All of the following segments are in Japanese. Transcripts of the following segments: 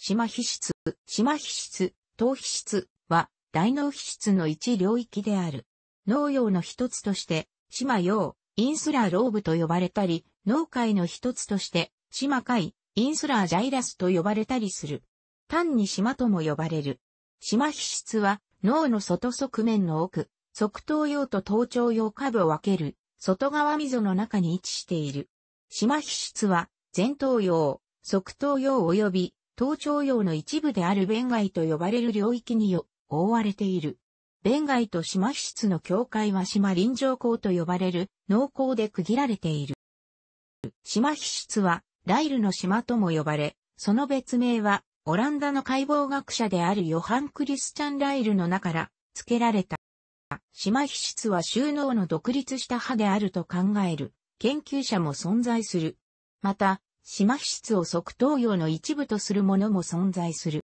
島皮質、島皮質、頭皮質は大脳皮質の一領域である。農用の一つとして、島用、インスラーローブと呼ばれたり、農界の一つとして、島海、インスラージャイラスと呼ばれたりする。単に島とも呼ばれる。島皮質は脳の外側面の奥、側頭用と頭頂用下部を分ける、外側溝の中に位置している。島皮質は、前頭用、側頭用及び東徴用の一部である弁外と呼ばれる領域に覆われている。弁外と島皮質の境界は島臨場港と呼ばれる農港で区切られている。島皮質はライルの島とも呼ばれ、その別名はオランダの解剖学者であるヨハン・クリスチャン・ライルの中から付けられた。島皮質は収納の独立した歯であると考える研究者も存在する。また、島皮質を側頭葉の一部とするものも存在する。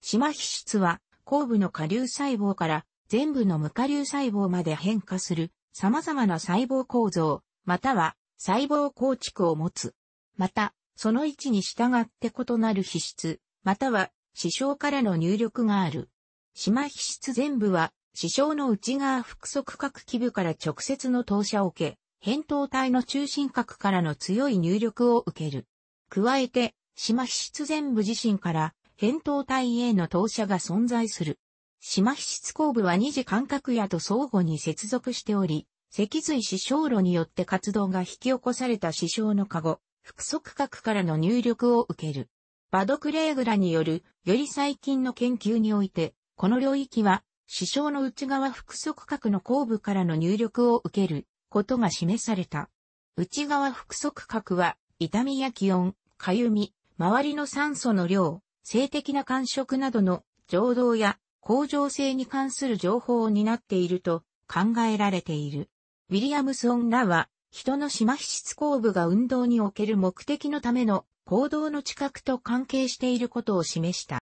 島皮質は、後部の下流細胞から全部の無下流細胞まで変化する様々な細胞構造、または細胞構築を持つ。また、その位置に従って異なる皮質、または死傷からの入力がある。島皮質全部は、死傷の内側腹側角基部から直接の投射を受け、扁桃体の中心核からの強い入力を受ける。加えて、島皮質全部自身から扁桃体への投射が存在する。島皮質後部は二次間隔野と相互に接続しており、脊髄死傷路によって活動が引き起こされた死傷の加護、腹側核からの入力を受ける。バドクレーグラによる、より最近の研究において、この領域は、死傷の内側腹側核の後部からの入力を受けることが示された。内側腹側核は、痛みや気温、かゆみ、周りの酸素の量、性的な感触などの情動や向上性に関する情報を担っていると考えられている。ウィリアムソンらは、人の島皮質後部が運動における目的のための行動の知覚と関係していることを示した。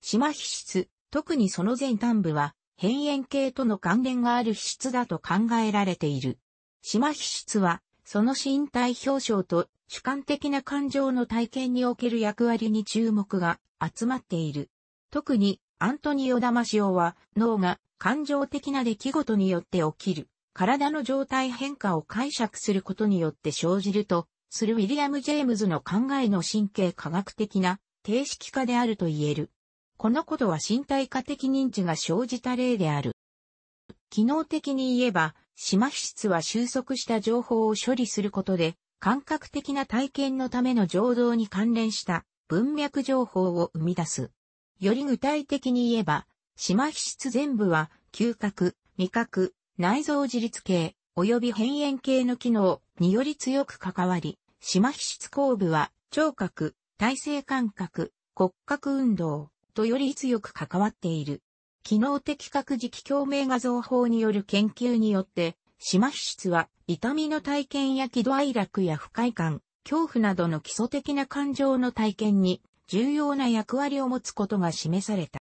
島皮質、特にその前端部は、変縁形との関連がある皮質だと考えられている。島皮質は、その身体表彰と主観的な感情の体験における役割に注目が集まっている。特に、アントニオ・ダマシオは、脳が感情的な出来事によって起きる、体の状態変化を解釈することによって生じると、するウィリアム・ジェームズの考えの神経科学的な定式化であると言える。このことは身体化的認知が生じた例である。機能的に言えば、島皮質は収束した情報を処理することで、感覚的な体験のための情動に関連した文脈情報を生み出す。より具体的に言えば、島皮質全部は、嗅覚、味覚、内臓自律系、及び変炎系の機能により強く関わり、島皮質後部は、聴覚、体制感覚、骨格運動、とより強く関わっている。機能的核磁気共鳴画像法による研究によって、島皮質は痛みの体験や喜怒哀楽や不快感、恐怖などの基礎的な感情の体験に重要な役割を持つことが示された。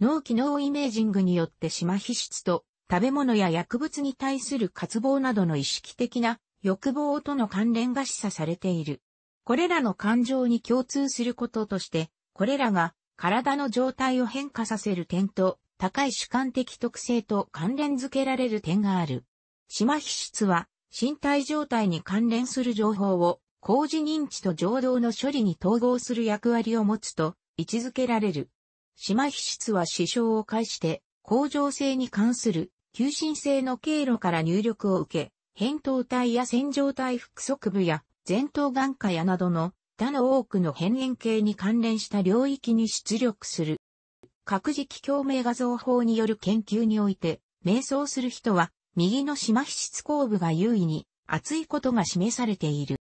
脳機能イメージングによって島皮質と食べ物や薬物に対する渇望などの意識的な欲望との関連が示唆されている。これらの感情に共通することとして、これらが体の状態を変化させる点と、高い主観的特性と関連づけられる点がある。島皮質は、身体状態に関連する情報を、工事認知と情動の処理に統合する役割を持つと位置づけられる。島皮質は支障を介して、恒常性に関する、求心性の経路から入力を受け、扁桃体や線状体腹側部や前頭眼科やなどの他の多くの変幻形に関連した領域に出力する。各磁共鳴画像法による研究において、瞑想する人は、右の島皮質後部が優位に、厚いことが示されている。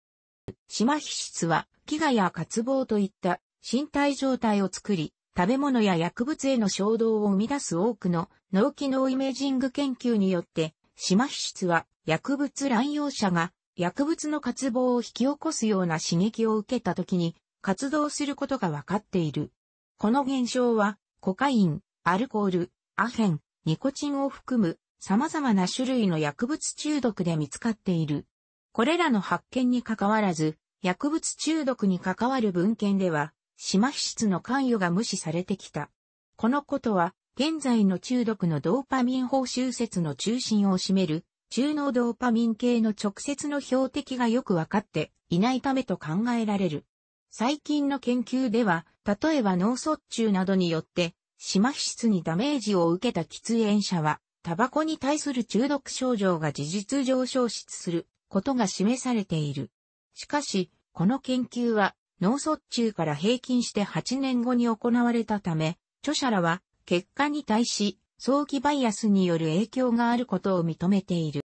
島皮質は、飢餓や渇望といった身体状態を作り、食べ物や薬物への衝動を生み出す多くの脳機能イメージング研究によって、島皮質は薬物乱用者が薬物の渇望を引き起こすような刺激を受けた時に活動することが分かっている。この現象は、コカイン、アルコール、アヘン、ニコチンを含む様々な種類の薬物中毒で見つかっている。これらの発見に関わらず、薬物中毒に関わる文献では、島皮質の関与が無視されてきた。このことは、現在の中毒のドーパミン報酬説の中心を占める中濃ドーパミン系の直接の標的がよくわかっていないためと考えられる。最近の研究では、例えば脳卒中などによって、島皮質にダメージを受けた喫煙者は、タバコに対する中毒症状が事実上消失することが示されている。しかし、この研究は脳卒中から平均して8年後に行われたため、著者らは結果に対し早期バイアスによる影響があることを認めている。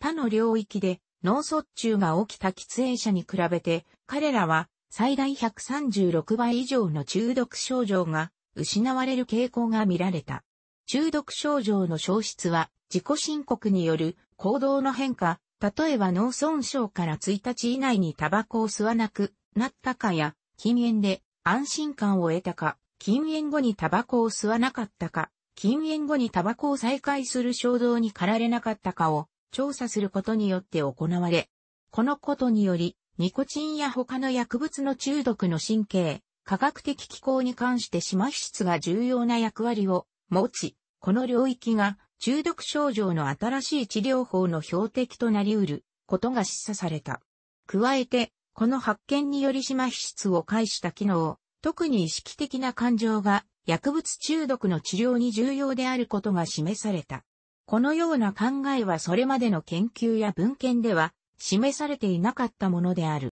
他の領域で脳卒中が起きた喫煙者に比べて、彼らは最大136倍以上の中毒症状が失われる傾向が見られた。中毒症状の消失は自己申告による行動の変化、例えば脳損傷から1日以内にタバコを吸わなくなったかや、禁煙で安心感を得たか、禁煙後にタバコを吸わなかったか、禁煙後にタバコを再開する衝動に駆られなかったかを調査することによって行われ、このことにより、ニコチンや他の薬物の中毒の神経、科学的機構に関して島皮質が重要な役割を持ち、この領域が中毒症状の新しい治療法の標的となり得ることが示唆された。加えて、この発見により島皮質を介した機能、特に意識的な感情が薬物中毒の治療に重要であることが示された。このような考えはそれまでの研究や文献では示されていなかったものである。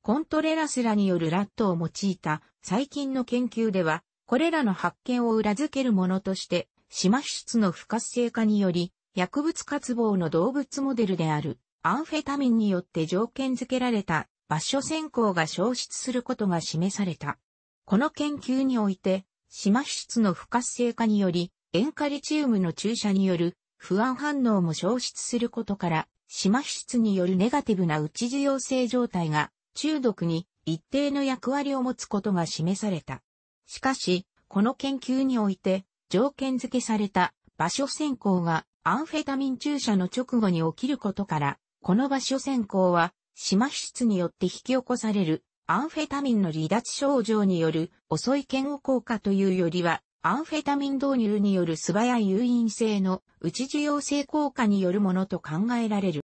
コントレラスらによるラットを用いた最近の研究では、これらの発見を裏付けるものとして、島質の不活性化により、薬物渇望の動物モデルであるアンフェタミンによって条件付けられた場所先行が消失することが示された。この研究において、島皮質の不活性化により、塩化リチウムの注射による不安反応も消失することから、島皮質によるネガティブな内受容性状態が中毒に一定の役割を持つことが示された。しかし、この研究において条件付けされた場所選考がアンフェタミン注射の直後に起きることから、この場所選考は島皮質によって引き起こされるアンフェタミンの離脱症状による遅い嫌悪効果というよりは、アンフェタミン導入による素早い誘引性の内受容性効果によるものと考えられる。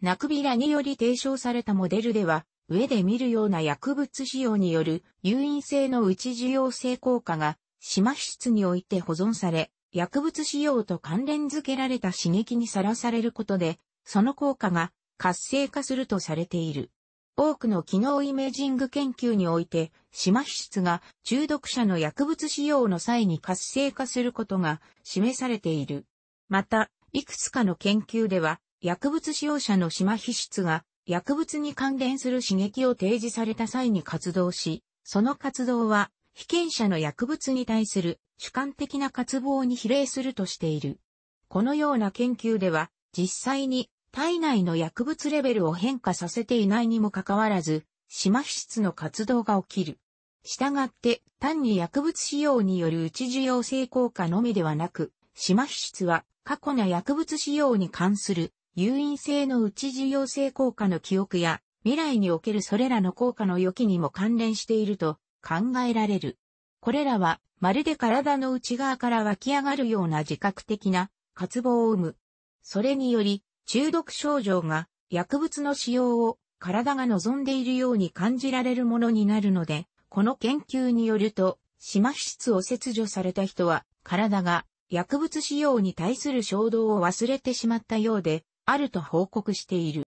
ナクビラにより提唱されたモデルでは、上で見るような薬物使用による誘引性の内受容性効果が、島室において保存され、薬物使用と関連づけられた刺激にさらされることで、その効果が活性化するとされている。多くの機能イメージング研究において、島皮質が中毒者の薬物使用の際に活性化することが示されている。また、いくつかの研究では、薬物使用者の島皮質が薬物に関連する刺激を提示された際に活動し、その活動は被験者の薬物に対する主観的な渇望に比例するとしている。このような研究では、実際に体内の薬物レベルを変化させていないにもかかわらず、島皮質の活動が起きる。したがって、単に薬物使用による内需要性効果のみではなく、島皮質は過去の薬物使用に関する誘引性の内需要性効果の記憶や、未来におけるそれらの効果の予期にも関連していると考えられる。これらは、まるで体の内側から湧き上がるような自覚的な渇望を生む。それにより、中毒症状が薬物の使用を体が望んでいるように感じられるものになるので、この研究によると、島質を切除された人は、体が薬物使用に対する衝動を忘れてしまったようで、あると報告している。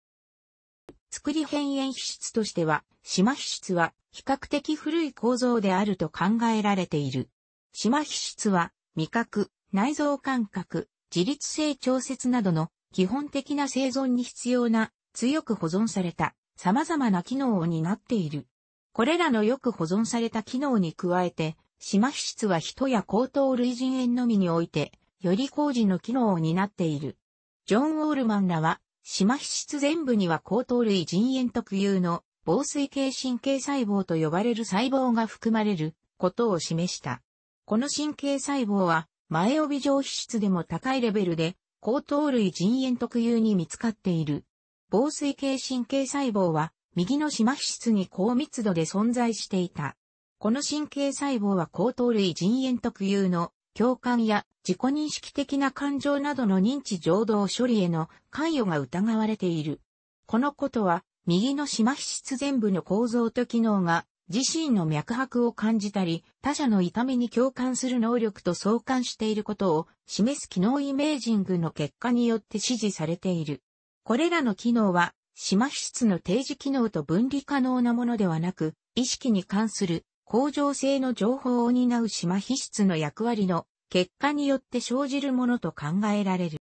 作り変炎皮質としては、島皮質は比較的古い構造であると考えられている。島皮質は味覚、内臓感覚、自律性調節などの基本的な生存に必要な強く保存された様々な機能を担っている。これらのよく保存された機能に加えて、島皮質は人や高等類人猿のみにおいて、より工事の機能を担っている。ジョン・オールマンらは、島皮質全部には高等類人猿特有の防水系神経細胞と呼ばれる細胞が含まれることを示した。この神経細胞は前帯上皮質でも高いレベルで高頭類腎炎特有に見つかっている。防水系神経細胞は、右の島皮質に高密度で存在していた。この神経細胞は高頭類腎炎特有の共感や自己認識的な感情などの認知情動処理への関与が疑われている。このことは、右の島皮質全部の構造と機能が自身の脈拍を感じたり、他者の痛みに共感する能力と相関していることを示す機能イメージングの結果によって支持されている。これらの機能は、島皮質の定時機能と分離可能なものではなく、意識に関する向上性の情報を担う島皮質の役割の結果によって生じるものと考えられる。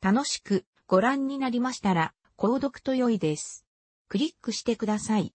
楽しくご覧になりましたら、購読と良いです。クリックしてください。